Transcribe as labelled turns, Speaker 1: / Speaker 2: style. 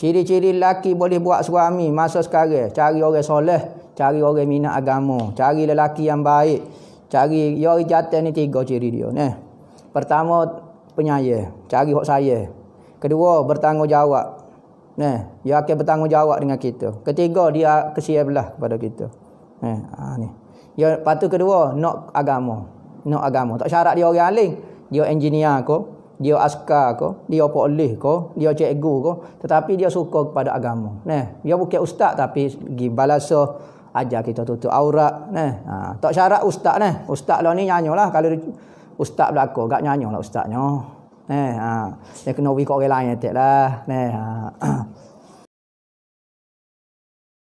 Speaker 1: Ciri-ciri lelaki boleh buat suami masa sekarang. Cari orang soleh. Cari orang minat agama. Cari lelaki yang baik. Cari yori jatah ni tiga ciri dia. Ne. Pertama, penyaya. Cari hak saya. Kedua, bertanggungjawab. Ne. Dia akan bertanggungjawab dengan kita. Ketiga, dia kesia belah kepada kita. Ne. Ha, ni. Ya, patu kedua, nak agama. Nak agama. Tak syarat dia orang aling. Dia engineer aku dia askar ke, dia oleh ke, dia cikgu ke, tetapi dia suka kepada agama. Nah, dia bukan ustaz tapi pergi balasa ajar kita tutup aurat. Nah, ha, tak syarat ustaz nah. Ustaz lah ni nyanyolah kalau ustaz belako gak nyanyolah ustaznya. Nah, ha, dia kena wi kok orang lain tetlah. Nah, ha.